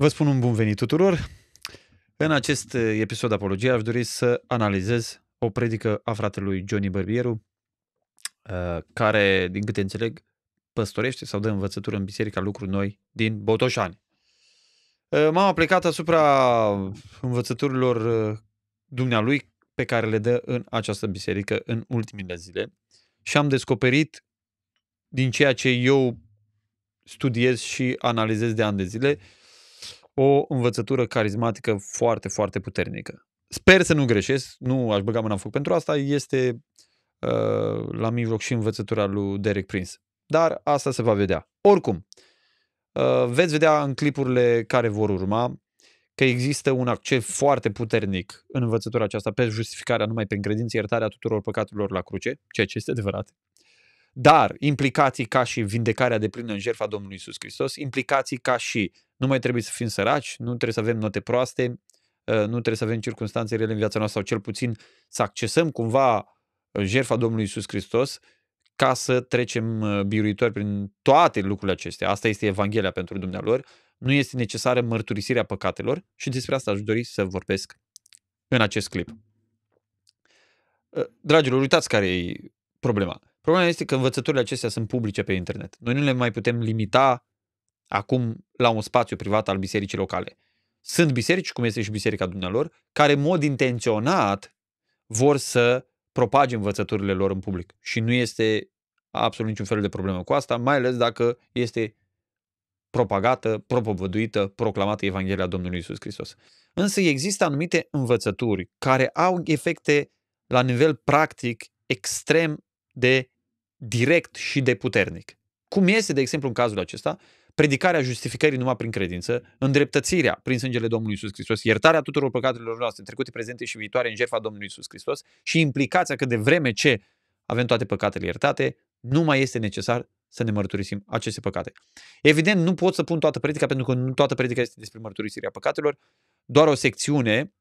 Vă spun un bun venit tuturor. În acest episod Apologia aș dori să analizez o predică a fratelui Johnny Bărbieru, uh, care, din câte înțeleg, păstorește sau dă învățătură în biserica lucruri noi din Botoșani. Uh, m-am aplicat asupra învățăturilor uh, dumnealui pe care le dă în această biserică în ultimile zile și am descoperit din ceea ce eu studiez și analizez de ani de zile, uh, o învățătură carismatică foarte, foarte puternică. Sper să nu greșesc, nu aș băga mâna în foc pentru asta, este uh, la mijloc și învățătura lui Derek Prince. Dar asta se va vedea. Oricum, uh, veți vedea în clipurile care vor urma că există un accent foarte puternic în învățătura aceasta pe justificarea numai pe credință, iertarea tuturor păcatelor la cruce, ceea ce este adevărat, dar implicații ca și vindecarea de plină în jertfa Domnului Isus Hristos, implicații ca și nu mai trebuie să fim săraci, nu trebuie să avem note proaste, ă, nu trebuie să avem circunstanțe rele în viața noastră sau cel puțin să accesăm cumva ă, jertfa Domnului Isus Hristos ca să trecem ă, biruitori prin toate lucrurile acestea. Asta este Evanghelia pentru dumnealor. Nu este necesară mărturisirea păcatelor și despre asta aș dori să vorbesc în acest clip. Dragilor, uitați care e problema. Problema este că învățăturile acestea sunt publice pe internet. Noi nu le mai putem limita acum la un spațiu privat al bisericii locale. Sunt biserici, cum este și biserica dumnealor, care în mod intenționat vor să propage învățăturile lor în public. Și nu este absolut niciun fel de problemă cu asta, mai ales dacă este propagată, propovăduită, proclamată Evanghelia Domnului Isus Hristos. Însă există anumite învățături care au efecte la nivel practic extrem de direct și de puternic. Cum este, de exemplu, în cazul acesta, predicarea justificării numai prin credință, îndreptățirea prin sângele Domnului Isus Hristos, iertarea tuturor păcatelor noastre, trecute, prezente și viitoare în jertfa Domnului Isus Hristos și implicația că de vreme ce avem toate păcatele iertate, nu mai este necesar să ne mărturisim aceste păcate. Evident, nu pot să pun toată predica, pentru că nu toată predica este despre mărturisirea păcatelor, doar o secțiune,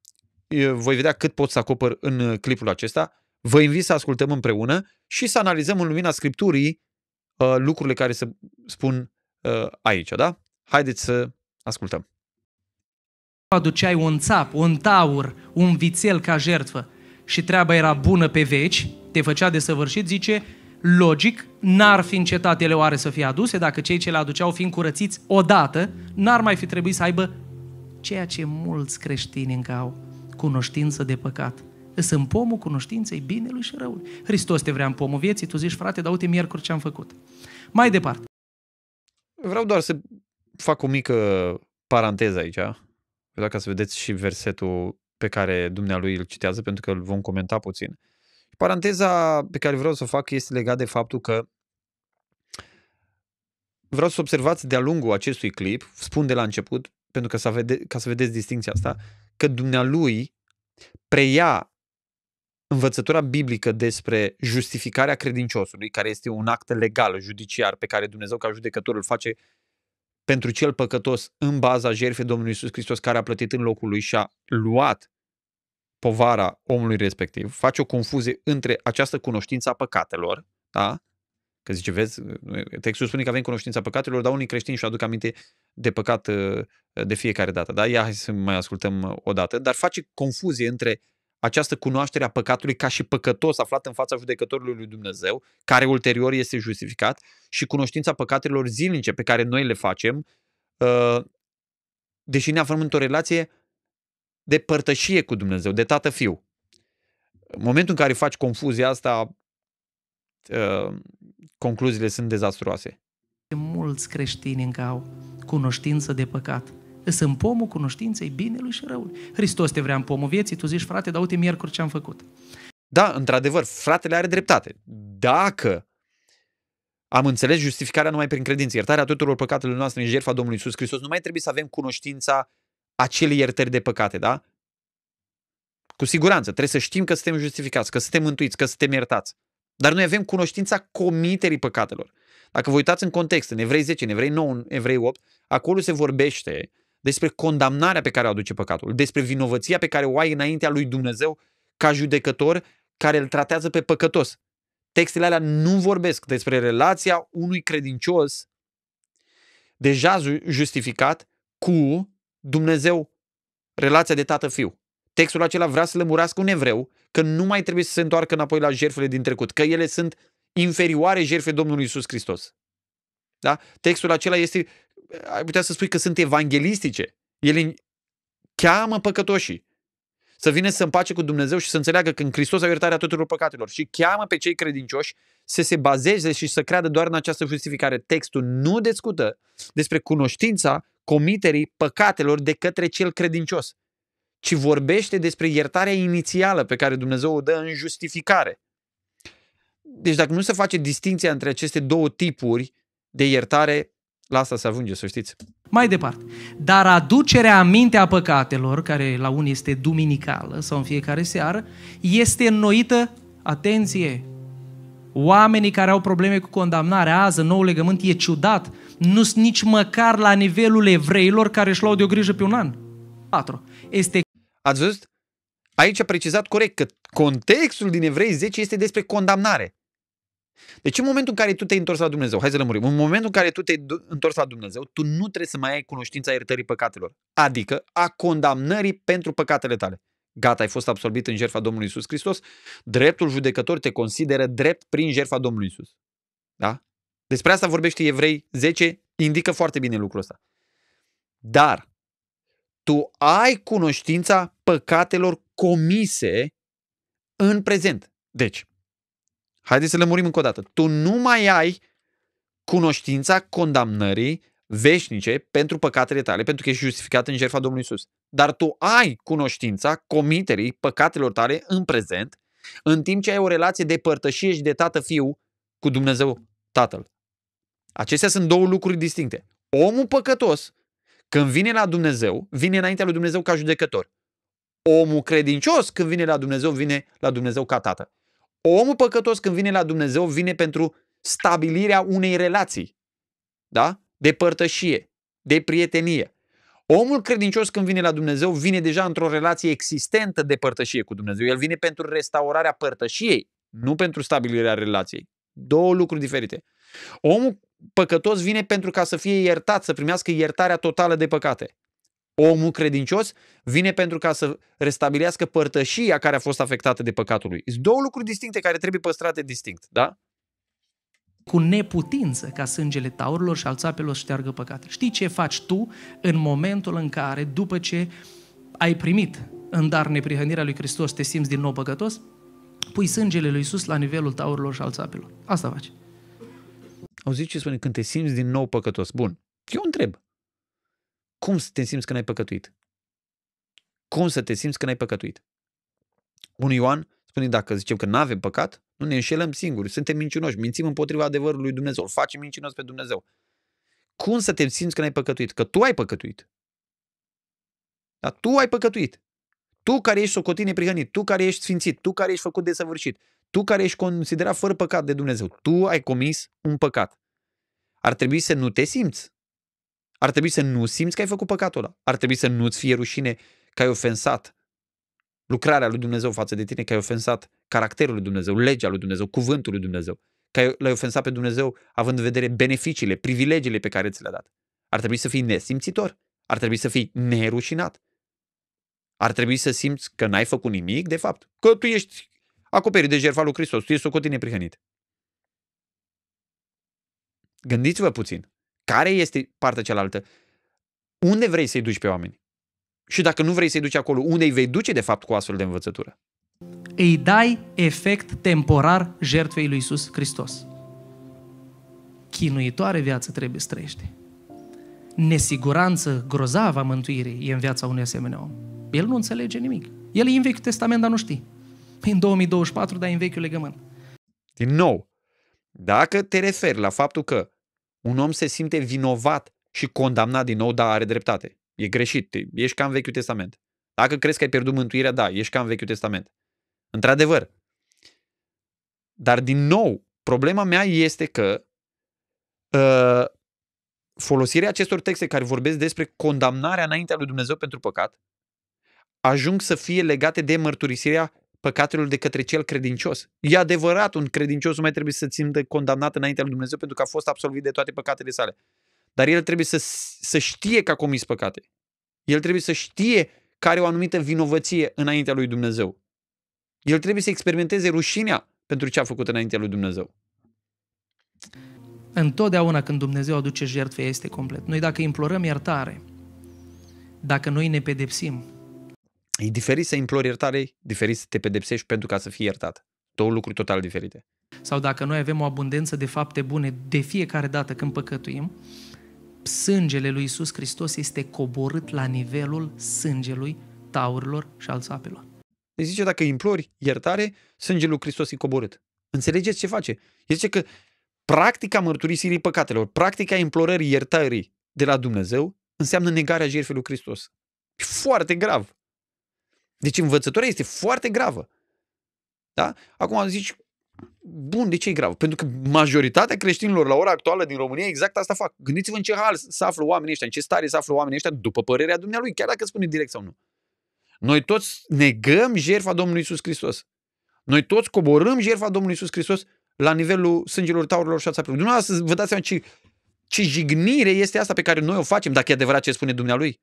voi vedea cât pot să acopăr în clipul acesta, vă invit să ascultăm împreună și să analizăm în lumina Scripturii uh, lucrurile care se spun Uh, aici, da? Haideți să ascultăm. Aduceai un țap, un taur, un vițel ca jertfă și treaba era bună pe veci, te făcea de săvârșit, zice, logic, n-ar fi încetat ele oare să fie aduse, dacă cei ce le aduceau fiind curățiți odată, n-ar mai fi trebuit să aibă ceea ce mulți creștini încă au, cunoștință de păcat. Sunt pomul cunoștinței binelui și răului. Hristos te vrea în pomul vieții, tu zici, frate, dar uite miercuri ce am făcut. Mai departe, Vreau doar să fac o mică paranteză aici, vreau ca să vedeți și versetul pe care dumnealui îl citează, pentru că îl vom comenta puțin. Paranteza pe care vreau să o fac este legată de faptul că vreau să observați de-a lungul acestui clip, spun de la început, pentru că să vede, ca să vedeți distinția asta, că dumnealui preia învățătura biblică despre justificarea credinciosului, care este un act legal, judiciar, pe care Dumnezeu ca judecător îl face pentru cel păcătos în baza jertfei Domnului Isus Hristos care a plătit în locul lui și a luat povara omului respectiv, face o confuzie între această cunoștință a păcatelor, da? Că zice, vezi, textul spune că avem cunoștința păcatelor, dar unii creștini și aduc aminte de păcat uh, de fiecare dată. Da? Ia hai să mai ascultăm uh, o dată, dar face confuzie între această cunoaștere a păcatului ca și păcătos aflat în fața judecătorului lui Dumnezeu, care ulterior este justificat, și cunoștința păcatelor zilnice pe care noi le facem, uh, deși ne aflăm într-o relație de părtășie cu Dumnezeu, de tată-fiu. În momentul în care faci confuzia asta, uh, concluziile sunt dezastruoase. Mulți creștini încă au cunoștință de păcat Îs în pomul cunoștinței binelui și răului. Hristos te vrea în pomul vieții, tu zici, frate, dar uite miercuri ce am făcut. Da, într-adevăr, fratele are dreptate. Dacă am înțeles justificarea numai prin credință, iertarea tuturor păcatelor noastre în jertfa Domnului Isus Hristos, nu mai trebuie să avem cunoștința acelei iertări de păcate, da? Cu siguranță, trebuie să știm că suntem justificați, că suntem mântuiți, că suntem iertați. Dar noi avem cunoștința comiterii păcatelor. Dacă vă uitați în context, în Evrei 10, în Evrei 9, în Evrei 8, acolo se vorbește despre condamnarea pe care o aduce păcatul, despre vinovăția pe care o ai înaintea lui Dumnezeu ca judecător care îl tratează pe păcătos. Textele alea nu vorbesc despre relația unui credincios deja justificat cu Dumnezeu, relația de tată-fiu. Textul acela vrea să lămurească un evreu că nu mai trebuie să se întoarcă înapoi la jertfele din trecut, că ele sunt inferioare jertfe Domnului Isus Hristos. Da? Textul acela este ai putea să spui că sunt evanghelistice. Ele cheamă păcătoșii să vină să împace cu Dumnezeu și să înțeleagă că în Hristos au iertarea tuturor păcatelor și cheamă pe cei credincioși să se bazeze și să creadă doar în această justificare. Textul nu discută despre cunoștința comiterii păcatelor de către cel credincios, ci vorbește despre iertarea inițială pe care Dumnezeu o dă în justificare. Deci dacă nu se face distinția între aceste două tipuri de iertare, la asta se ajunge, să știți. Mai departe. Dar aducerea amintea păcatelor, care la unii este duminicală sau în fiecare seară, este înnoită, atenție, Oamenii care au probleme cu condamnarea azi, în nou legământ, e ciudat. Nu sunt nici măcar la nivelul evreilor care își luau de o grijă pe un an. 4. Este... Ați văzut? Aici a precizat corect că contextul din Evrei 10 este despre condamnare. Deci în momentul în care tu te-ai întors la Dumnezeu, hai să lămurim, în momentul în care tu te-ai întors la Dumnezeu, tu nu trebuie să mai ai cunoștința iertării păcatelor, adică a condamnării pentru păcatele tale. Gata, ai fost absolvit în jertfa Domnului Isus Hristos, dreptul judecător te consideră drept prin jertfa Domnului Isus. Da? Despre asta vorbește Evrei 10, indică foarte bine lucrul ăsta. Dar tu ai cunoștința păcatelor comise în prezent. Deci, Haideți să murim încă o dată. Tu nu mai ai cunoștința condamnării veșnice pentru păcatele tale, pentru că ești justificat în jertfa Domnului Isus. Dar tu ai cunoștința comiterii păcatelor tale în prezent, în timp ce ai o relație de părtășie și de tată-fiu cu Dumnezeu Tatăl. Acestea sunt două lucruri distincte. Omul păcătos, când vine la Dumnezeu, vine înaintea lui Dumnezeu ca judecător. Omul credincios, când vine la Dumnezeu, vine la Dumnezeu ca tată. Omul păcătos când vine la Dumnezeu, vine pentru stabilirea unei relații, da? de părtășie, de prietenie. Omul credincios când vine la Dumnezeu, vine deja într-o relație existentă de părtășie cu Dumnezeu. El vine pentru restaurarea părtășiei, nu pentru stabilirea relației. Două lucruri diferite. Omul păcătos vine pentru ca să fie iertat, să primească iertarea totală de păcate. Omul credincios vine pentru ca să restabilească părtășia care a fost afectată de păcatul lui. Sunt două lucruri distincte care trebuie păstrate distinct, da? cu neputință ca sângele taurilor și alțapelor să șteargă păcatele. Știi ce faci tu în momentul în care, după ce ai primit în dar neprihănirea lui Hristos, te simți din nou păcătos? Pui sângele lui Isus la nivelul taurilor și alțapelor. Asta faci. Auziți ce spune? Când te simți din nou păcătos. Bun. Eu întreb. Cum să te simți că n-ai păcătuit? Cum să te simți că n-ai păcătuit? Un Ioan spune dacă zicem că nu avem păcat, nu ne înșelăm singuri, suntem mincinoși, mințim împotriva adevărului lui Dumnezeu, îl facem mincinos pe Dumnezeu. Cum să te simți că n-ai păcătuit? Că tu ai păcătuit. Dar tu ai păcătuit. Tu care ești socotit neprihănit, tu care ești sfințit, tu care ești făcut de tu care ești considerat fără păcat de Dumnezeu, tu ai comis un păcat. Ar trebui să nu te simți ar trebui să nu simți că ai făcut păcatul ăla. Ar trebui să nu-ți fie rușine că ai ofensat lucrarea lui Dumnezeu față de tine, că ai ofensat caracterul lui Dumnezeu, legea lui Dumnezeu, cuvântul lui Dumnezeu, că l-ai ofensat pe Dumnezeu având în vedere beneficiile, privilegiile pe care ți le-a dat. Ar trebui să fii nesimțitor, ar trebui să fii nerușinat. Ar trebui să simți că n-ai făcut nimic, de fapt, că tu ești acoperit de jertfa lui Hristos, tu ești socotit neprihănit. Gândiți-vă puțin. Care este partea cealaltă? Unde vrei să-i duci pe oameni? Și dacă nu vrei să-i duci acolo, unde îi vei duce de fapt cu astfel de învățătură? Îi dai efect temporar jertfei lui Iisus Hristos. Chinuitoare viață trebuie să trăiești. Nesiguranță grozavă mântuirii e în viața unui asemenea om. El nu înțelege nimic. El e în Vechiul Testament, dar nu știi. în 2024, dar e în Vechiul Legământ. Din nou, dacă te referi la faptul că un om se simte vinovat și condamnat din nou, da, are dreptate. E greșit, ești ca în Vechiul Testament. Dacă crezi că ai pierdut mântuirea, da, ești ca în Vechiul Testament. Într-adevăr. Dar, din nou, problema mea este că uh, folosirea acestor texte care vorbesc despre condamnarea înaintea lui Dumnezeu pentru păcat ajung să fie legate de mărturisirea păcatelor de către cel credincios. E adevărat, un credincios nu mai trebuie să de condamnat înaintea lui Dumnezeu pentru că a fost absolvit de toate păcatele sale. Dar el trebuie să, să știe că a comis păcate. El trebuie să știe că are o anumită vinovăție înaintea lui Dumnezeu. El trebuie să experimenteze rușinea pentru ce a făcut înaintea lui Dumnezeu. Întotdeauna când Dumnezeu aduce jertfe, este complet. Noi dacă implorăm iertare, dacă noi ne pedepsim, E diferit să implori iertare, diferit să te pedepsești pentru ca să fii iertat. Două lucruri total diferite. Sau dacă noi avem o abundență de fapte bune de fiecare dată când păcătuim, sângele lui Isus Hristos este coborât la nivelul sângelui taurilor și al sapelor. Deci zice, dacă implori iertare, sângele lui Hristos e coborât. Înțelegeți ce face? El zice că practica mărturisirii păcatelor, practica implorării iertării de la Dumnezeu, înseamnă negarea jertfei lui Hristos. E foarte grav. Deci învățătura este foarte gravă. Da? Acum zici, bun, de ce e gravă? Pentru că majoritatea creștinilor la ora actuală din România exact asta fac. Gândiți-vă în ce hal se află oamenii ăștia, în ce stare se află oamenii ăștia, după părerea dumnealui, chiar dacă spune direct sau nu. Noi toți negăm jertfa Domnului Isus Hristos. Noi toți coborâm jertfa Domnului Isus Hristos la nivelul sângelor taurilor și ața Dumneavoastră vă dați seama ce, ce jignire este asta pe care noi o facem, dacă e adevărat ce spune dumnealui.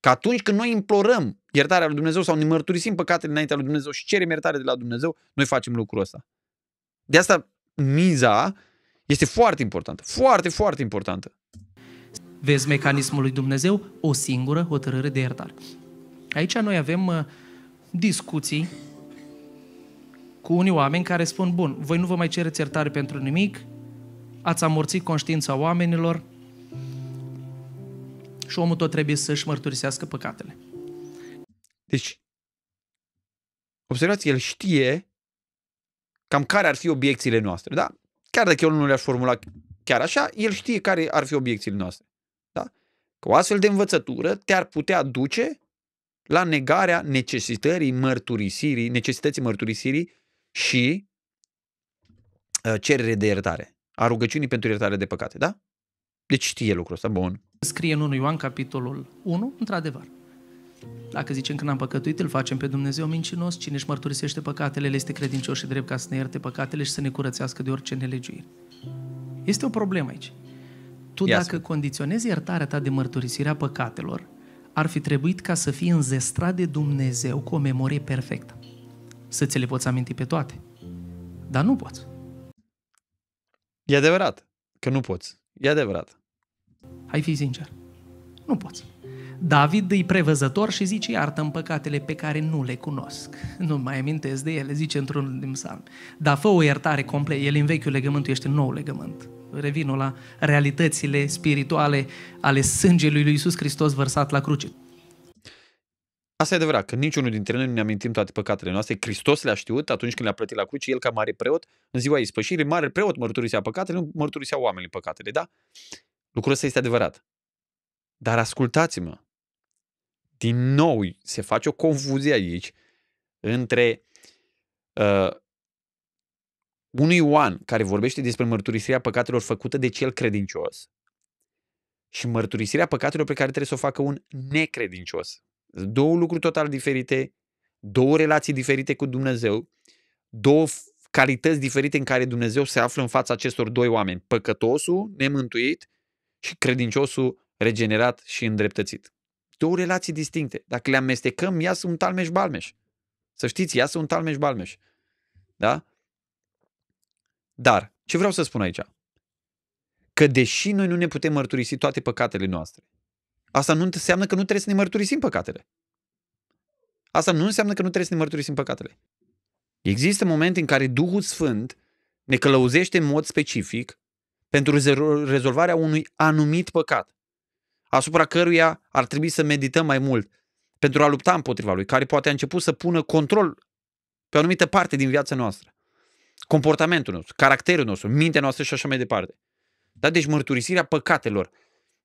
Că atunci când noi implorăm iertarea lui Dumnezeu sau ne mărturisim păcatele înaintea lui Dumnezeu și cerem iertare de la Dumnezeu, noi facem lucrul ăsta. De asta miza este foarte importantă, foarte, foarte importantă. Vezi mecanismul lui Dumnezeu? O singură hotărâre de iertare. Aici noi avem uh, discuții cu unii oameni care spun, bun, voi nu vă mai cereți iertare pentru nimic, ați amorțit conștiința oamenilor, și omul tot trebuie să-și mărturisească păcatele. Deci, observați, el știe cam care ar fi obiecțiile noastre, da? Chiar dacă eu nu le-aș formula chiar așa, el știe care ar fi obiecțiile noastre, da? Că o astfel de învățătură te-ar putea duce la negarea necesitării mărturisirii, necesității mărturisirii și uh, cerere de iertare, a rugăciunii pentru iertare de păcate, da? Deci știe lucrul ăsta, bun. Scrie în 1 Ioan, capitolul 1, într-adevăr. Dacă zicem că n-am păcătuit, îl facem pe Dumnezeu mincinos. Cine își mărturisește păcatele, le este credincios și drept ca să ne ierte păcatele și să ne curățească de orice nelegiuire. Este o problemă aici. Tu Ia dacă condiționezi iertarea ta de mărturisirea păcatelor, ar fi trebuit ca să fii înzestrat de Dumnezeu cu o memorie perfectă. Să ți le poți aminti pe toate. Dar nu poți. E adevărat că nu poți. E adevărat. Hai fi sincer. Nu poți. David îi prevăzător și zice, iartă-mi păcatele pe care nu le cunosc. Nu mai amintesc de ele, zice într-unul din psalm. Dar fă o iertare completă. El în vechiul legământ, tu ești în nou legământ. Revinul la realitățile spirituale ale sângelui lui Iisus Hristos vărsat la cruce. Asta e adevărat, că niciunul dintre noi nu ne amintim toate păcatele noastre. Hristos le-a știut atunci când le-a plătit la cruce, el ca mare preot, în ziua ispășirii, mare preot mărturisea păcatele, nu mărturisea oamenii păcatele, da? Lucrul ăsta este adevărat. Dar ascultați-mă. Din nou se face o confuzie aici între uh, unui Ioan care vorbește despre mărturisirea păcatelor făcută de cel credincios și mărturisirea păcatelor pe care trebuie să o facă un necredincios. Două lucruri total diferite, două relații diferite cu Dumnezeu, două calități diferite în care Dumnezeu se află în fața acestor doi oameni, păcătosul nemântuit și credinciosul regenerat și îndreptățit. Două relații distincte. Dacă le amestecăm, ia un talmeș-balmeș. Să știți, ia un talmeș-balmeș. Da? Dar, ce vreau să spun aici? Că deși noi nu ne putem mărturisi toate păcatele noastre, asta nu înseamnă că nu trebuie să ne mărturisim păcatele. Asta nu înseamnă că nu trebuie să ne mărturisim păcatele. Există momente în care Duhul Sfânt ne călăuzește în mod specific pentru rezolvarea unui anumit păcat, asupra căruia ar trebui să medităm mai mult, pentru a lupta împotriva lui, care poate a început să pună control pe o anumită parte din viața noastră, comportamentul nostru, caracterul nostru, mintea noastră și așa mai departe. Da? Deci mărturisirea păcatelor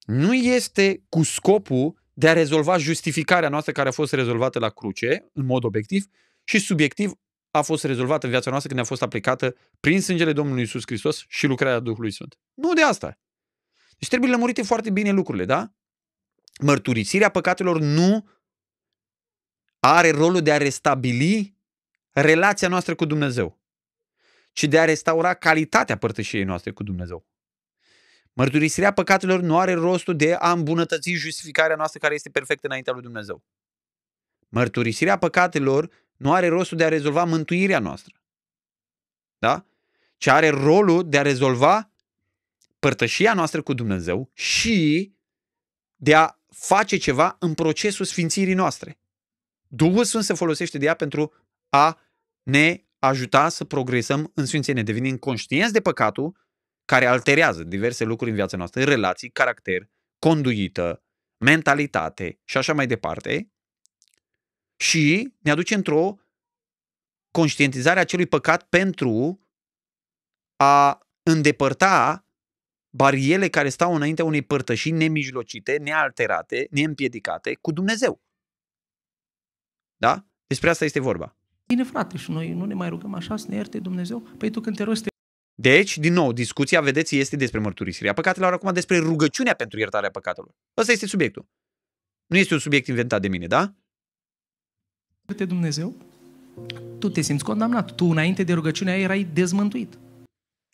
nu este cu scopul de a rezolva justificarea noastră care a fost rezolvată la cruce, în mod obiectiv, și subiectiv a fost rezolvată în viața noastră când a fost aplicată prin sângele Domnului Isus Hristos și lucrarea Duhului Sfânt. Nu de asta. Deci trebuie lămurite foarte bine lucrurile, da? Mărturisirea păcatelor nu are rolul de a restabili relația noastră cu Dumnezeu, ci de a restaura calitatea părtășiei noastre cu Dumnezeu. Mărturisirea păcatelor nu are rostul de a îmbunătăți justificarea noastră care este perfectă înaintea lui Dumnezeu. Mărturisirea păcatelor nu are rostul de a rezolva mântuirea noastră. Da? Ce are rolul de a rezolva părtășia noastră cu Dumnezeu și de a face ceva în procesul sfințirii noastre. Duhul Sfânt se folosește de ea pentru a ne ajuta să progresăm în sfințenie, devenim conștienți de păcatul care alterează diverse lucruri în viața noastră, relații, caracter, conduită, mentalitate și așa mai departe, și ne aduce într-o conștientizare a acelui păcat pentru a îndepărta barierele care stau înaintea unei părtășii nemijlocite, nealterate, neîmpiedicate cu Dumnezeu. Da? Despre asta este vorba. Bine, frate, și noi nu ne mai rugăm așa să ne ierte Dumnezeu? Păi tu când te rogi, te... Deci, din nou, discuția, vedeți, este despre mărturisirea păcatelor, acum despre rugăciunea pentru iertarea păcatelor. Ăsta este subiectul. Nu este un subiect inventat de mine, da? de Dumnezeu, tu te simți condamnat. Tu, înainte de rugăciunea erai dezmântuit.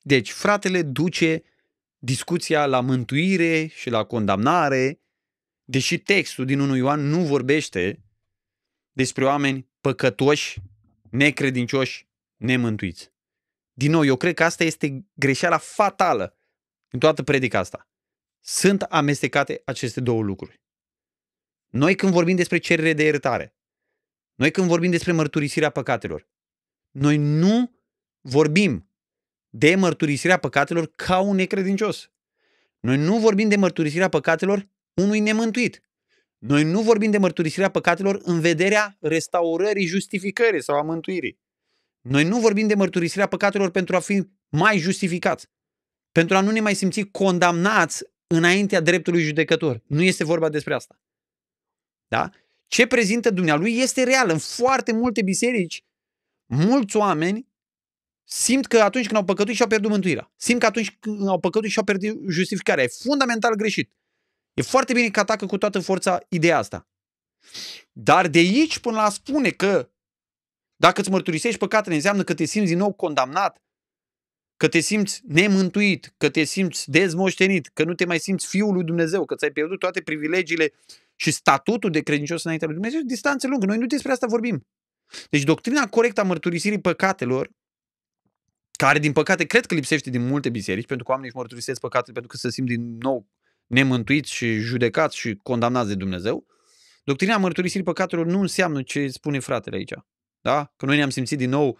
Deci, fratele duce discuția la mântuire și la condamnare, deși textul din 1 Ioan nu vorbește despre oameni păcătoși, necredincioși, nemântuiți. Din nou, eu cred că asta este greșeala fatală în toată predica asta. Sunt amestecate aceste două lucruri. Noi când vorbim despre cerere de iertare, noi când vorbim despre mărturisirea păcatelor, noi nu vorbim de mărturisirea păcatelor ca un necredincios. Noi nu vorbim de mărturisirea păcatelor unui nemântuit. Noi nu vorbim de mărturisirea păcatelor în vederea restaurării, justificării sau a mântuirii. Noi nu vorbim de mărturisirea păcatelor pentru a fi mai justificați, pentru a nu ne mai simți condamnați înaintea dreptului judecător. Nu este vorba despre asta. Da? ce prezintă dumnealui este real. În foarte multe biserici, mulți oameni simt că atunci când au păcătuit și-au pierdut mântuirea. Simt că atunci când au păcătuit și-au pierdut justificarea. E fundamental greșit. E foarte bine că atacă cu toată forța ideea asta. Dar de aici până la spune că dacă îți mărturisești păcatele, înseamnă că te simți din nou condamnat, că te simți nemântuit, că te simți dezmoștenit, că nu te mai simți fiul lui Dumnezeu, că ți-ai pierdut toate privilegiile și statutul de credincios înaintea lui Dumnezeu, distanțe lungă. Noi nu despre asta vorbim. Deci doctrina corectă a mărturisirii păcatelor, care din păcate cred că lipsește din multe biserici, pentru că oamenii își mărturisesc păcatele pentru că se simt din nou nemântuiți și judecați și condamnați de Dumnezeu, doctrina mărturisirii păcatelor nu înseamnă ce spune fratele aici. Da? Că noi ne-am simțit din nou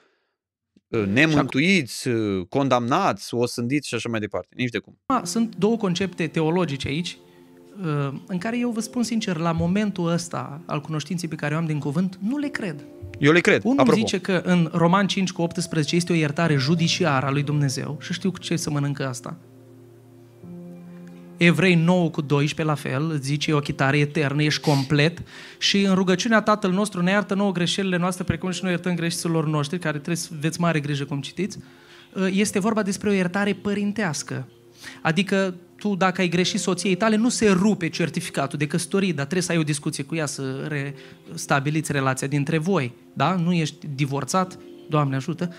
uh, nemântuiți, uh, condamnați, osândiți și așa mai departe. Nici de cum. Sunt două concepte teologice aici Uh, în care eu vă spun sincer, la momentul ăsta al cunoștinței pe care o am din cuvânt, nu le cred. Eu le cred, Unul apropo. zice că în Roman 5 cu 18 este o iertare judiciară a lui Dumnezeu și știu cu ce să mănâncă asta. Evrei 9 cu 12 la fel, zice o chitare eternă, ești complet și în rugăciunea Tatăl nostru ne iartă nouă greșelile noastre precum și noi iertăm greșelilor noștri, care trebuie să veți mare grijă cum citiți, uh, este vorba despre o iertare părintească. Adică tu, dacă ai greșit soției tale, nu se rupe certificatul de căsătorie, dar trebuie să ai o discuție cu ea, să restabiliți relația dintre voi. Da? Nu ești divorțat, Doamne ajută,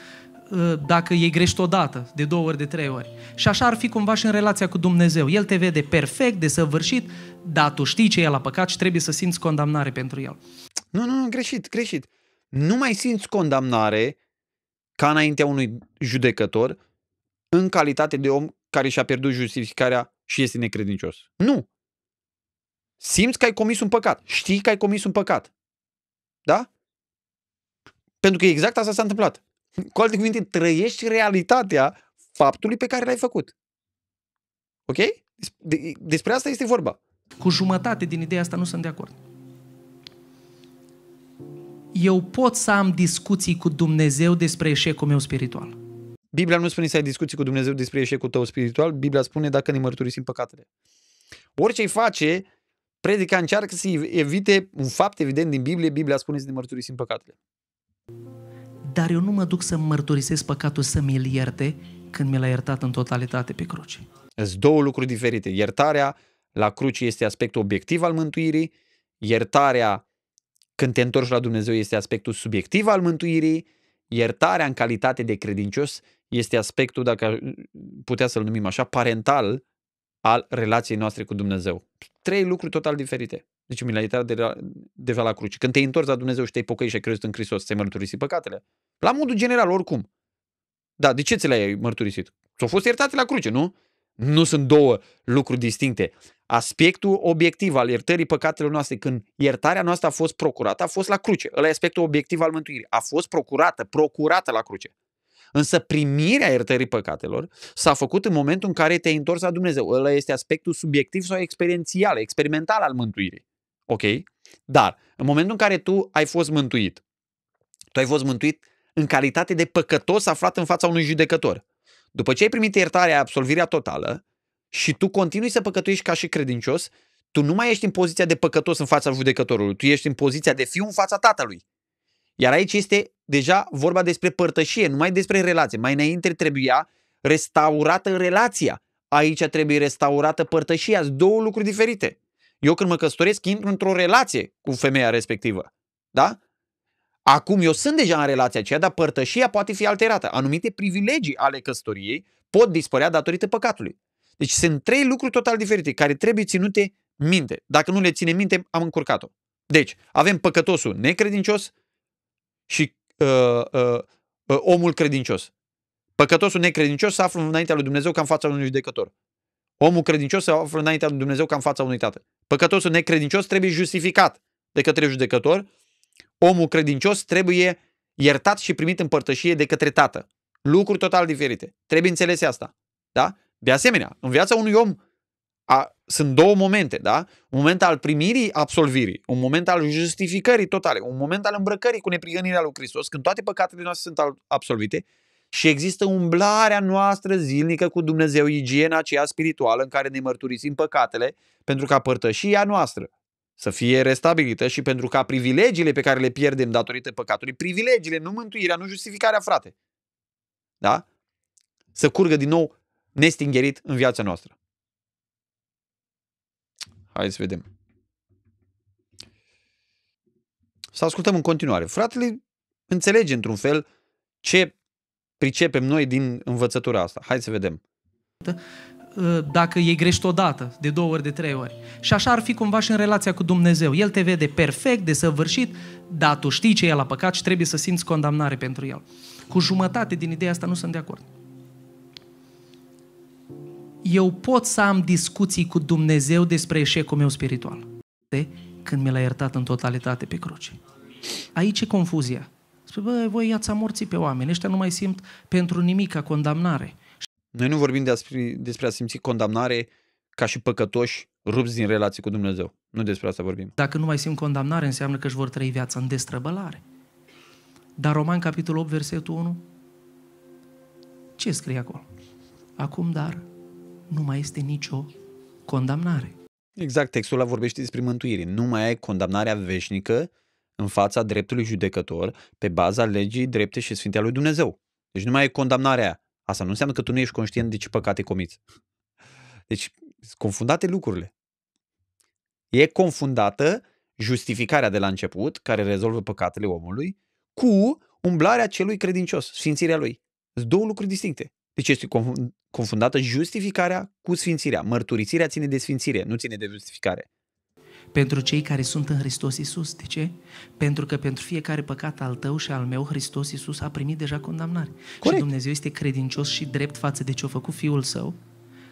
ă, dacă e greșit odată, de două ori, de trei ori. Și așa ar fi cumva și în relația cu Dumnezeu. El te vede perfect, de săvârșit, dar tu știi ce e la păcat și trebuie să simți condamnare pentru el. Nu, nu, nu, greșit, greșit. Nu mai simți condamnare ca înaintea unui judecător în calitate de om care și-a pierdut justificarea și este necredincios. Nu! Simți că ai comis un păcat. Știi că ai comis un păcat. Da? Pentru că exact asta s-a întâmplat. Cu alte cuvinte, trăiești realitatea faptului pe care l-ai făcut. Ok? Despre asta este vorba. Cu jumătate din ideea asta nu sunt de acord. Eu pot să am discuții cu Dumnezeu despre eșecul meu spiritual. Biblia nu spune să ai discuții cu Dumnezeu despre eșecul tău spiritual, Biblia spune dacă ne mărturisim păcatele. Orice îi face, predica încearcă să evite un fapt evident din Biblie, Biblia spune să ne mărturisim păcatele. Dar eu nu mă duc să mărturisesc păcatul să mi-l ierte când mi l-a iertat în totalitate pe cruce. Sunt două lucruri diferite. Iertarea la cruce este aspectul obiectiv al mântuirii, iertarea când te întorci la Dumnezeu este aspectul subiectiv al mântuirii, iertarea în calitate de credincios este aspectul, dacă putea să-l numim așa, parental al relației noastre cu Dumnezeu. Trei lucruri total diferite. Deci militatea de la, deja la cruci. Când te întors la Dumnezeu și te-ai pocăit și ai crezut în Hristos, ți-ai mărturisit păcatele. La modul general, oricum. Da, de ce ți le-ai mărturisit? S-au fost iertate la cruce, nu? Nu sunt două lucruri distincte. Aspectul obiectiv al iertării păcatelor noastre, când iertarea noastră a fost procurată, a fost la cruce. Ăla e aspectul obiectiv al mântuirii. A fost procurată, procurată la cruce. Însă primirea iertării păcatelor s-a făcut în momentul în care te-ai întors la Dumnezeu. Ăla este aspectul subiectiv sau experiențial, experimental al mântuirii. Ok? Dar în momentul în care tu ai fost mântuit, tu ai fost mântuit în calitate de păcătos aflat în fața unui judecător. După ce ai primit iertarea, absolvirea totală și tu continui să păcătuiești ca și credincios, tu nu mai ești în poziția de păcătos în fața judecătorului, tu ești în poziția de fiu în fața tatălui. Iar aici este deja vorba despre părtășie, numai despre relație. Mai înainte trebuia restaurată relația. Aici trebuie restaurată părtășia. Sunt două lucruri diferite. Eu când mă căsătoresc, intru într-o relație cu femeia respectivă. Da? Acum eu sunt deja în relația aceea, dar părtășia poate fi alterată. Anumite privilegii ale căsătoriei pot dispărea datorită păcatului. Deci sunt trei lucruri total diferite care trebuie ținute minte. Dacă nu le ține minte, am încurcat-o. Deci, avem păcătosul necredincios, și uh, uh, uh, omul credincios. Păcătosul necredincios se află înaintea lui Dumnezeu ca în fața unui judecător. Omul credincios se află înaintea lui Dumnezeu ca în fața unui tată. Păcătosul necredincios trebuie justificat de către judecător. Omul credincios trebuie iertat și primit în părtășie de către tată. Lucruri total diferite. Trebuie înțeles asta. Da? De asemenea, în viața unui om sunt două momente, da? Un moment al primirii absolvirii, un moment al justificării totale, un moment al îmbrăcării cu neprigănirea lui Hristos, când toate păcatele noastre sunt absolvite și există umblarea noastră zilnică cu Dumnezeu, igiena aceea spirituală în care ne mărturisim păcatele pentru ca părtășia noastră să fie restabilită și pentru ca privilegiile pe care le pierdem datorită păcatului, privilegiile, nu mântuirea, nu justificarea, frate, da? Să curgă din nou nestingerit în viața noastră. Hai să vedem. Să ascultăm în continuare. Fratele înțelege într-un fel ce pricepem noi din învățătura asta. Hai să vedem. Dacă e greșit odată, de două ori, de trei ori. Și așa ar fi cumva și în relația cu Dumnezeu. El te vede perfect, desăvârșit, dar tu știi ce e la păcat și trebuie să simți condamnare pentru el. Cu jumătate din ideea asta nu sunt de acord eu pot să am discuții cu Dumnezeu despre eșecul meu spiritual. De când mi l-a iertat în totalitate pe cruce. Aici e confuzia. Spune, bă, voi i-ați amorțit pe oameni, ăștia nu mai simt pentru nimic ca condamnare. Noi nu vorbim de despre a simți condamnare ca și păcătoși rupți din relații cu Dumnezeu. Nu despre asta vorbim. Dacă nu mai simt condamnare, înseamnă că își vor trăi viața în destrăbălare. Dar Roman, capitolul 8, versetul 1, ce scrie acolo? Acum, dar, nu mai este nicio condamnare. Exact, textul la vorbește despre mântuire. Nu mai ai condamnarea veșnică în fața dreptului judecător pe baza legii drepte și sfinte a lui Dumnezeu. Deci nu mai e condamnarea. Asta nu înseamnă că tu nu ești conștient de ce păcate comiți. Deci confundate lucrurile. E confundată justificarea de la început, care rezolvă păcatele omului, cu umblarea celui credincios, sfințirea lui. Sunt două lucruri distincte. Deci este confundată justificarea cu sfințirea. Mărturisirea ține de sfințire, nu ține de justificare. Pentru cei care sunt în Hristos Isus. De ce? Pentru că pentru fiecare păcat al tău și al meu, Hristos Isus a primit deja condamnare. Corect. Și Dumnezeu este credincios și drept față de ce a făcut Fiul Său,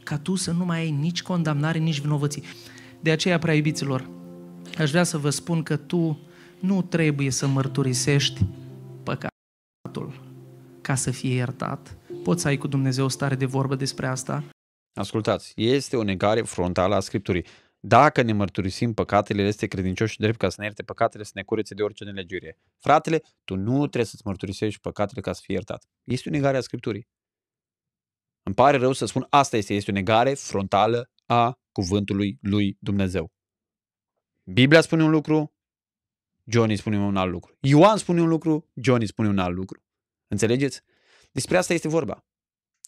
ca tu să nu mai ai nici condamnare, nici vinovății. De aceea, prea iubiților, aș vrea să vă spun că tu nu trebuie să mărturisești păcatul ca să fie iertat, poți să ai cu Dumnezeu o stare de vorbă despre asta. Ascultați, este o negare frontală a Scripturii. Dacă ne mărturisim păcatele, este credincioși și drept ca să ne ierte păcatele, să ne curețe de orice nelegiuire. Fratele, tu nu trebuie să-ți mărturisești păcatele ca să fii iertat. Este o negare a Scripturii. Îmi pare rău să spun asta este, este o negare frontală a cuvântului lui Dumnezeu. Biblia spune un lucru, Johnny spune un alt lucru. Ioan spune un lucru, Johnny spune un alt lucru. Înțelegeți? Despre asta este vorba.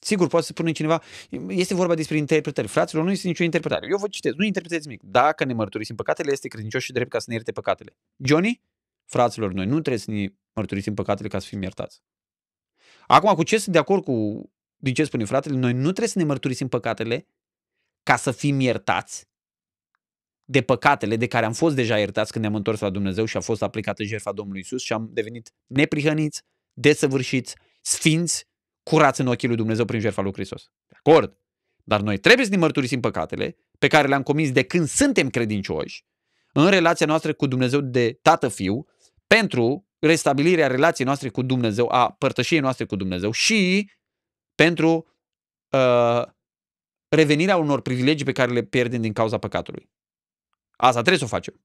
Sigur, poate să pune cineva, este vorba despre interpretări. Fraților, nu este nicio interpretare. Eu vă citesc, nu interpretați nimic. Dacă ne mărturisim păcatele, este credincios și drept ca să ne ierte păcatele. Johnny, fraților, noi nu trebuie să ne mărturisim păcatele ca să fim iertați. Acum, cu ce sunt de acord cu din ce spune fratele, noi nu trebuie să ne mărturisim păcatele ca să fim iertați de păcatele de care am fost deja iertați când ne-am întors la Dumnezeu și a fost aplicată jertfa Domnului Isus și am devenit neprihăniți, desăvârșiți, sfinți, curați în ochii lui Dumnezeu prin jertfa lui Hristos. De acord? Dar noi trebuie să ne mărturisim păcatele pe care le-am comis de când suntem credincioși în relația noastră cu Dumnezeu de tată-fiu pentru restabilirea relației noastre cu Dumnezeu, a părtășiei noastre cu Dumnezeu și pentru uh, revenirea unor privilegii pe care le pierdem din cauza păcatului. Asta trebuie să o facem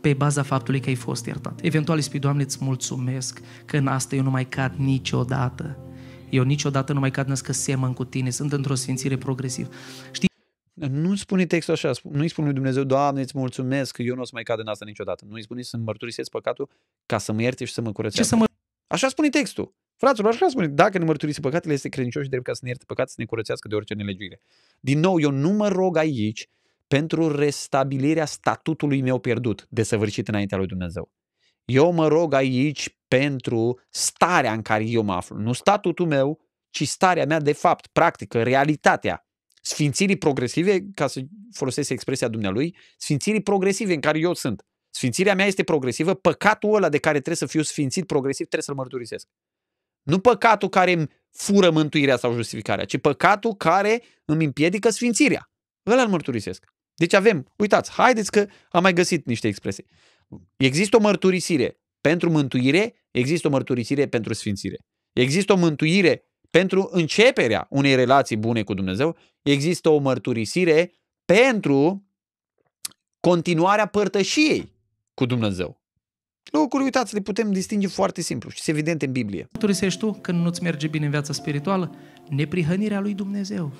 pe baza faptului că ai fost iertat. Eventual spui, Doamne, îți mulțumesc că în asta eu nu mai cad niciodată. Eu niciodată nu mai cad că semăn cu tine, sunt într-o sfințire progresiv. Știi? Nu spune textul așa, nu îi spune lui Dumnezeu, Doamne, îți mulțumesc că eu nu o să mai cad în asta niciodată. Nu îi spune să-mi mărturisesc păcatul ca să mă ierte și să mă curățească. Ce să mă... Așa spune textul. Fraților, așa spune, dacă ne mărturisim păcatele, este credincios și drept ca să ne ierte păcat, să ne curățească de orice nelegiuire. Din nou, eu nu mă rog aici pentru restabilirea statutului meu pierdut, desăvârșit înaintea lui Dumnezeu. Eu mă rog aici pentru starea în care eu mă aflu. Nu statutul meu, ci starea mea de fapt, practică, realitatea. Sfințirii progresive, ca să folosesc expresia dumnealui, sfințirii progresive în care eu sunt. Sfințirea mea este progresivă, păcatul ăla de care trebuie să fiu sfințit progresiv trebuie să-l mărturisesc. Nu păcatul care îmi fură mântuirea sau justificarea, ci păcatul care îmi împiedică sfințirea. Ăla îl mărturisesc. Deci avem, uitați, haideți că am mai găsit niște expresii. Există o mărturisire pentru mântuire, există o mărturisire pentru sfințire. Există o mântuire pentru începerea unei relații bune cu Dumnezeu, există o mărturisire pentru continuarea părtășiei cu Dumnezeu. Lucruri, uitați, le putem distinge foarte simplu și evident în Biblie. Mărturisești tu când nu-ți merge bine în viața spirituală? neprihănirea lui Dumnezeu.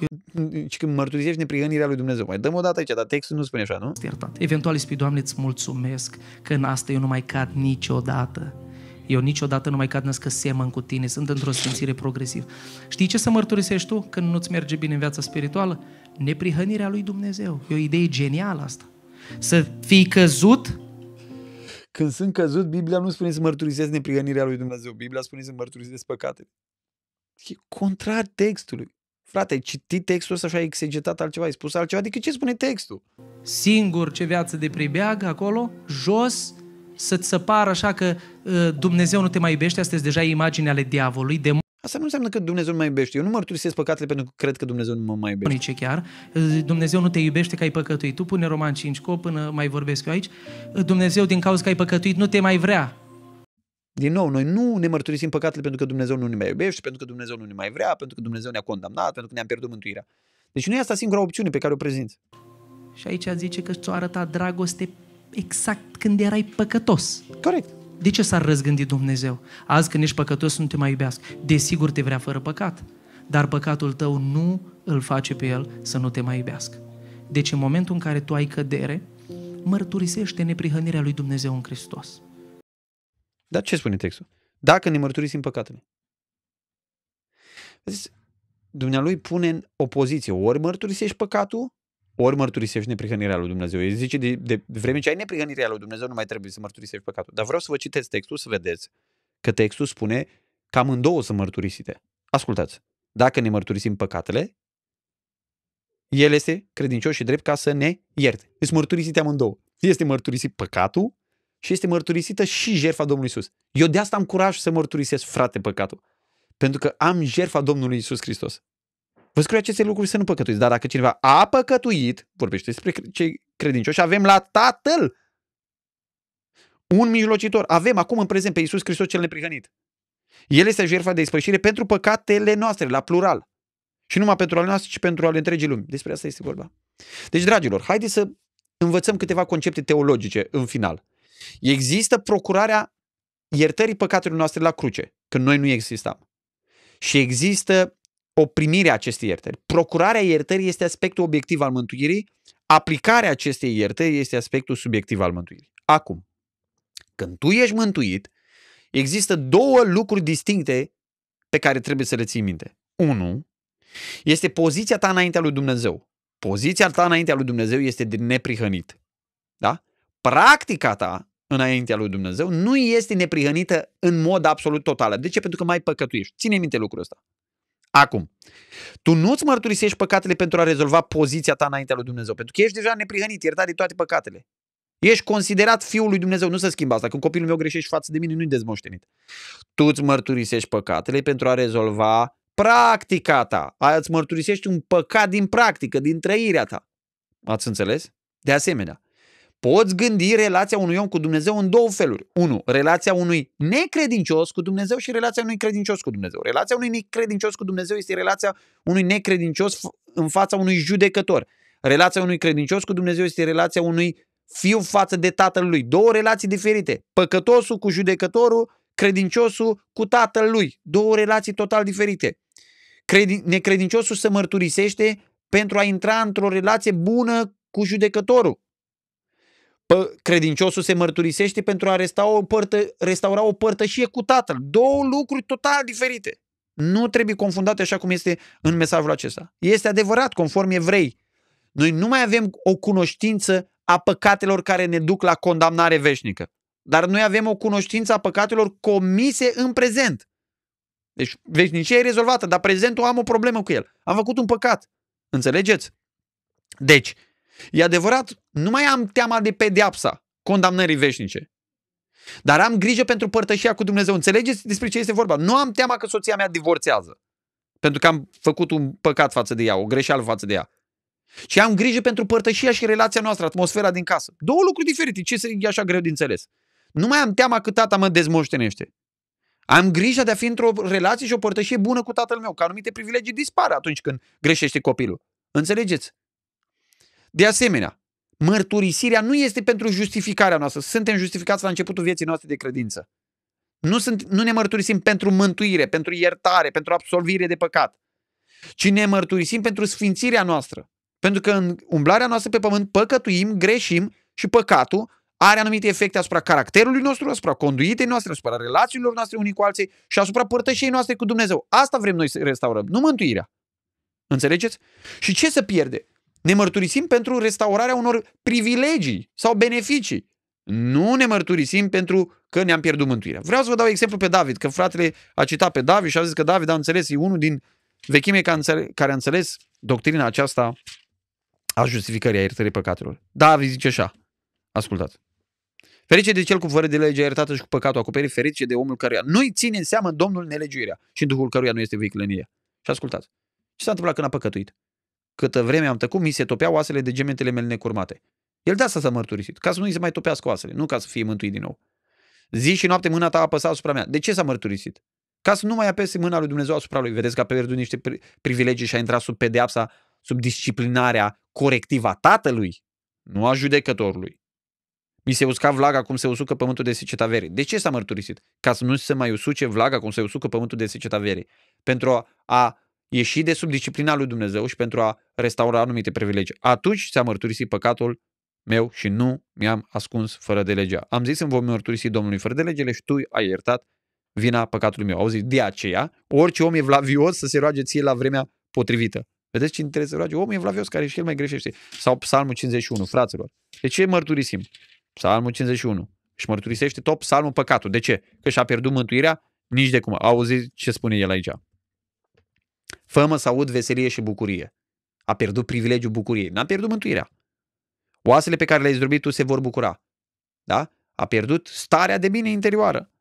Și când mărturisești neprihănirea lui Dumnezeu, mai dăm o dată aici, dar textul nu spune așa, nu? Iertat. Eventual îi spui, Doamne, îți mulțumesc că în asta eu nu mai cad niciodată. Eu niciodată nu mai cad că semăn cu tine, sunt într-o sfințire progresivă. Știi ce să mărturisești tu când nu-ți merge bine în viața spirituală? Neprihănirea lui Dumnezeu. E o idee genială asta. Să fii căzut când sunt căzut, Biblia nu spune să mărturisesc neprihănirea lui Dumnezeu. Biblia spune să mărturisesc păcate. E contrar textului. Frate, ai citit textul ăsta și ai exegetat altceva, ai spus altceva adică ce spune textul. Singur ce viață de pribeag acolo, jos, să-ți se așa că uh, Dumnezeu nu te mai iubește, astea deja imagini ale diavolului, de Asta nu înseamnă că Dumnezeu nu mai iubește. Eu nu mărturisesc păcatele pentru că cred că Dumnezeu nu mă mai iubește. Nici chiar. Ă, Dumnezeu nu te iubește că ai păcătuit. Tu pune Roman 5 cop până mai vorbesc eu aici. Ă, Dumnezeu din cauza că ai păcătuit nu te mai vrea. Din nou, noi nu ne mărturisim păcatele pentru că Dumnezeu nu ne mai iubește, pentru că Dumnezeu nu ne mai vrea, pentru că Dumnezeu ne-a condamnat, pentru că ne-am pierdut mântuirea. Deci nu e asta singura opțiune pe care o prezinți. Și aici zice că ți-o arăta dragoste exact când erai păcătos. Corect. De ce s-ar răzgândi Dumnezeu? Azi când ești păcătos nu te mai iubească. Desigur te vrea fără păcat, dar păcatul tău nu îl face pe el să nu te mai iubească. Deci în momentul în care tu ai cădere, mărturisește neprihănirea lui Dumnezeu în Hristos. Dar ce spune textul? Dacă ne mărturisim păcatele. Zis, Dumnealui pune în opoziție. Ori mărturisești păcatul, ori mărturisești neprihănirea lui Dumnezeu. El zice, de, de vreme ce ai neprihănirea lui Dumnezeu, nu mai trebuie să mărturisești păcatul. Dar vreau să vă citesc textul, să vedeți că textul spune că două să mărturisite. Ascultați, dacă ne mărturisim păcatele, el este credincios și drept ca să ne ierte. Îți mărturisite amândouă. Este mărturisit păcatul și este mărturisită și jertfa Domnului Isus. Eu de asta am curaj să mărturisesc, frate, păcatul. Pentru că am jertfa Domnului Isus Hristos. Vă scriu aceste lucruri să nu păcătuiți, dar dacă cineva a păcătuit, vorbește despre cei credincioși, avem la Tatăl un mijlocitor. Avem acum în prezent pe Isus Hristos cel neprihănit. El este jertfa de ispășire pentru păcatele noastre, la plural. Și numai pentru ale noastre, ci pentru ale întregii lumi. Despre asta este vorba. Deci, dragilor, haideți să învățăm câteva concepte teologice în final. Există procurarea iertării păcatelor noastre la cruce, când noi nu existam. Și există o primire a acestei iertări. Procurarea iertării este aspectul obiectiv al mântuirii, aplicarea acestei iertări este aspectul subiectiv al mântuirii. Acum, când tu ești mântuit, există două lucruri distincte pe care trebuie să le ții minte. Unu, este poziția ta înaintea lui Dumnezeu. Poziția ta înaintea lui Dumnezeu este de neprihănit. Da? Practica ta înaintea lui Dumnezeu nu este neprihănită în mod absolut total. De ce? Pentru că mai păcătuiești. Ține minte lucrul ăsta. Acum, tu nu-ți mărturisești păcatele pentru a rezolva poziția ta înaintea lui Dumnezeu, pentru că ești deja neprihănit, iertat de toate păcatele. Ești considerat fiul lui Dumnezeu, nu se schimbă asta. Când copilul meu greșește față de mine, nu-i dezmoștenit. Tu îți mărturisești păcatele pentru a rezolva practica ta. Aia îți mărturisești un păcat din practică, din trăirea ta. Ați înțeles? De asemenea, Poți gândi relația unui om cu Dumnezeu în două feluri. Unu, relația unui necredincios cu Dumnezeu și relația unui credincios cu Dumnezeu. Relația unui necredincios cu Dumnezeu este relația unui necredincios în fața unui judecător. Relația unui credincios cu Dumnezeu este relația unui fiu față de tatăl lui. Două relații diferite. Păcătosul cu judecătorul, credinciosul cu tatăl lui. Două relații total diferite. necredinciosul se mărturisește pentru a intra într-o relație bună cu judecătorul. Pă, credinciosul se mărturisește pentru a resta o părtă, restaura o părtășie cu tatăl. Două lucruri total diferite. Nu trebuie confundate așa cum este în mesajul acesta. Este adevărat, conform evrei. Noi nu mai avem o cunoștință a păcatelor care ne duc la condamnare veșnică. Dar noi avem o cunoștință a păcatelor comise în prezent. Deci veșnicia e rezolvată, dar prezentul am o problemă cu el. Am făcut un păcat. Înțelegeți? Deci, E adevărat, nu mai am teama de pedeapsa condamnării veșnice. Dar am grijă pentru părtășia cu Dumnezeu. Înțelegeți despre ce este vorba? Nu am teama că soția mea divorțează. Pentru că am făcut un păcat față de ea, o greșeală față de ea. Și am grijă pentru părtășia și relația noastră, atmosfera din casă. Două lucruri diferite. Ce e așa greu de înțeles? Nu mai am teama că tata mă dezmoștenește. Am grijă de a fi într-o relație și o părtășie bună cu tatăl meu, că anumite privilegii dispar atunci când greșește copilul. Înțelegeți? De asemenea, mărturisirea nu este pentru justificarea noastră. Suntem justificați la începutul vieții noastre de credință. Nu, sunt, nu ne mărturisim pentru mântuire, pentru iertare, pentru absolvire de păcat, ci ne mărturisim pentru sfințirea noastră. Pentru că în umblarea noastră pe pământ păcătuim, greșim și păcatul are anumite efecte asupra caracterului nostru, asupra conduitei noastre, asupra relațiilor noastre unii cu alții și asupra părtășiei noastre cu Dumnezeu. Asta vrem noi să restaurăm, nu mântuirea. Înțelegeți? Și ce să pierde? Ne mărturisim pentru restaurarea unor privilegii sau beneficii. Nu ne mărturisim pentru că ne-am pierdut mântuirea. Vreau să vă dau exemplu pe David, că fratele a citat pe David și a zis că David a înțeles, e unul din vechime care a înțeles doctrina aceasta a justificării, a iertării păcatelor. David zice așa, ascultați. Ferice de cel cu fără de lege iertată și cu păcatul acoperit, ferice de omul căruia nu-i ține în seamă Domnul nelegiuirea și în Duhul căruia nu este viclenie. Și ascultați, ce s-a întâmplat când a păcătuit? Câtă vreme am tăcut, mi se topeau oasele de gementele mele necurmate. El de asta s-a mărturisit, ca să nu îi se mai topească oasele, nu ca să fie mântuit din nou. Zi și noapte mâna ta a apăsat asupra mea. De ce s-a mărturisit? Ca să nu mai apese mâna lui Dumnezeu asupra lui. Vedeți că a pierdut niște privilegii și a intrat sub pedeapsa, sub disciplinarea corectivă a tatălui, nu a judecătorului. Mi se usca vlaga cum se usucă pământul de seceta verii. De ce s-a mărturisit? Ca să nu se mai usuce vlaga cum se usucă pământul de seceta verii. Pentru a ieși de sub disciplina lui Dumnezeu și pentru a restaura anumite privilegii. Atunci ți-a mărturisit păcatul meu și nu mi-am ascuns fără de legea. Am zis îmi voi mărturisi Domnului fără de legele și tu ai iertat vina păcatului meu. Auzi, de aceea, orice om e vlavios să se roage ție la vremea potrivită. Vedeți ce interes roage? Omul e vlavios care și el mai greșește. Sau Psalmul 51, fraților. De ce mărturisim? Psalmul 51. Și mărturisește tot psalmul păcatul. De ce? Că și-a pierdut mântuirea? Nici de cum. Auzi ce spune el aici. Fămă să aud veselie și bucurie. A pierdut privilegiul bucuriei. N-a pierdut mântuirea. Oasele pe care le-ai zdrobit tu se vor bucura. Da? A pierdut starea de bine interioară.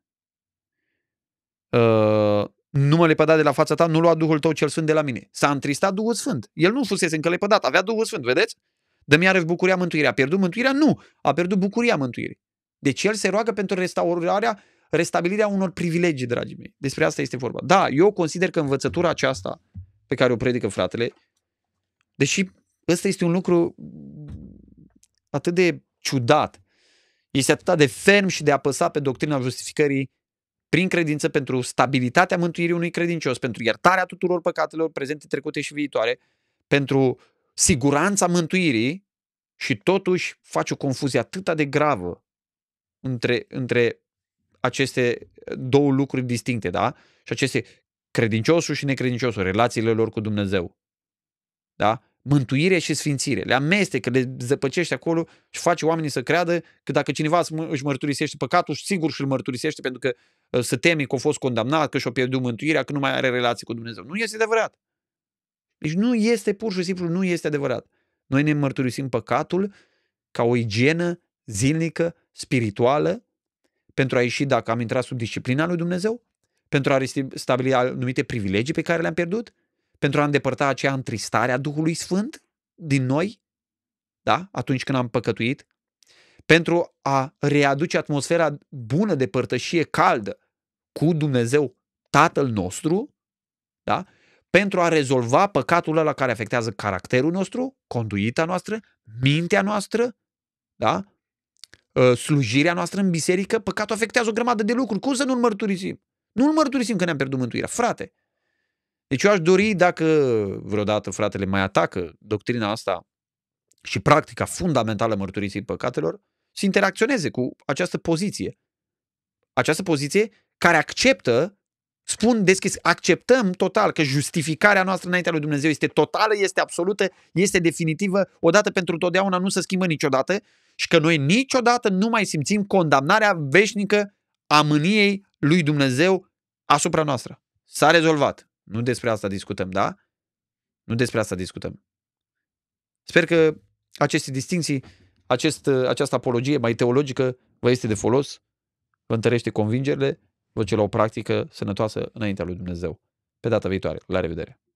Uh, nu mă lepăda de la fața ta, nu lua Duhul tău cel Sfânt de la mine. S-a întristat Duhul Sfânt. El nu fusese încă lepădat, avea Duhul Sfânt, vedeți? Dă-mi iarăși bucuria mântuirea. A pierdut mântuirea? Nu. A pierdut bucuria mântuirii. Deci el se roagă pentru restaurarea, restabilirea unor privilegii, dragii mei. Despre asta este vorba. Da, eu consider că învățătura aceasta pe care o predică fratele, deși ăsta este un lucru atât de ciudat, este atât de ferm și de apăsat pe doctrina justificării prin credință pentru stabilitatea mântuirii unui credincios, pentru iertarea tuturor păcatelor prezente, trecute și viitoare, pentru siguranța mântuirii și totuși face o confuzie atât de gravă între, între aceste două lucruri distincte, da? Și aceste credinciosul și necredinciosul, relațiile lor cu Dumnezeu. Da? Mântuire și sfințire. Le amestecă, le zăpăcește acolo și face oamenii să creadă că dacă cineva își mărturisește păcatul, sigur și îl mărturisește pentru că uh, se teme că a fost condamnat, că și-a pierdut mântuirea, că nu mai are relații cu Dumnezeu. Nu este adevărat. Deci nu este pur și simplu, nu este adevărat. Noi ne mărturisim păcatul ca o igienă zilnică, spirituală, pentru a ieși dacă am intrat sub disciplina lui Dumnezeu pentru a restabili anumite privilegii pe care le-am pierdut, pentru a îndepărta aceea întristare a Duhului Sfânt din noi, da? atunci când am păcătuit, pentru a readuce atmosfera bună de părtășie caldă cu Dumnezeu Tatăl nostru, da? pentru a rezolva păcatul ăla care afectează caracterul nostru, conduita noastră, mintea noastră, da? Ă, slujirea noastră în biserică, păcatul afectează o grămadă de lucruri. Cum să nu-l mărturisim? Nu-l mărturisim că ne-am pierdut mântuirea. Frate! Deci eu aș dori dacă vreodată fratele mai atacă doctrina asta și practica fundamentală mărturisirii păcatelor, să interacționeze cu această poziție. Această poziție care acceptă, spun deschis, acceptăm total că justificarea noastră înaintea lui Dumnezeu este totală, este absolută, este definitivă, odată pentru totdeauna nu se schimbă niciodată și că noi niciodată nu mai simțim condamnarea veșnică a mâniei lui Dumnezeu asupra noastră. S-a rezolvat. Nu despre asta discutăm, da? Nu despre asta discutăm. Sper că aceste distinții, acest, această apologie mai teologică vă este de folos, vă întărește convingerile, vă ce la o practică sănătoasă înaintea lui Dumnezeu. Pe data viitoare. La revedere!